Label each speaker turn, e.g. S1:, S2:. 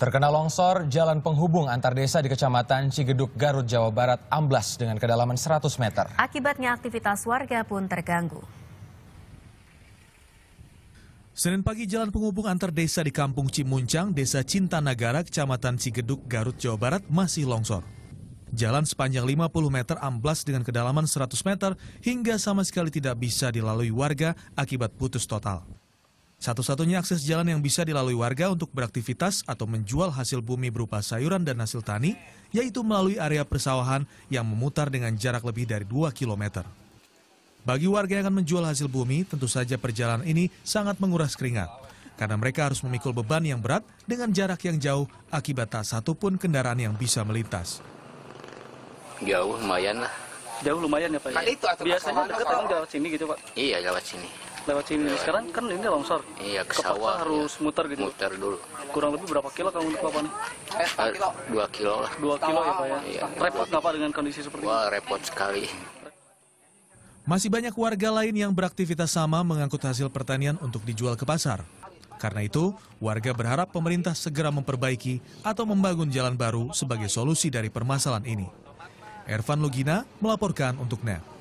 S1: Terkena longsor, jalan penghubung antar desa di Kecamatan Cigeduk, Garut, Jawa Barat amblas dengan kedalaman 100 meter.
S2: Akibatnya aktivitas warga pun terganggu.
S1: Senin pagi jalan penghubung antar desa di Kampung Cimuncang, Desa Cinta Nagara, Kecamatan Cigeduk, Garut, Jawa Barat masih longsor. Jalan sepanjang 50 meter amblas dengan kedalaman 100 meter hingga sama sekali tidak bisa dilalui warga akibat putus total. Satu-satunya akses jalan yang bisa dilalui warga untuk beraktivitas atau menjual hasil bumi berupa sayuran dan hasil tani, yaitu melalui area persawahan yang memutar dengan jarak lebih dari 2 km. Bagi warga yang akan menjual hasil bumi, tentu saja perjalanan ini sangat menguras keringat, karena mereka harus memikul beban yang berat dengan jarak yang jauh akibat tak satupun kendaraan yang bisa melintas.
S3: Jauh lumayan lah. Jauh lumayan ya Pak? Kan itu Biasanya dekat enggak lewat sini gitu Pak? Iya lewat sini lewat sini lewat. sekarang kan ini longsor iya ke sawah harus iya. muter gitu muter dulu kurang lebih berapa kilo kamu untuk papannya eh, dua kilo lah dua kilo ya pak ya iya, repot nggak pak dengan kondisi seperti wah, ini wah repot sekali
S1: masih banyak warga lain yang beraktivitas sama mengangkut hasil pertanian untuk dijual ke pasar. Karena itu, warga berharap pemerintah segera memperbaiki atau membangun jalan baru sebagai solusi dari permasalahan ini. Ervan Lugina melaporkan untuk NET.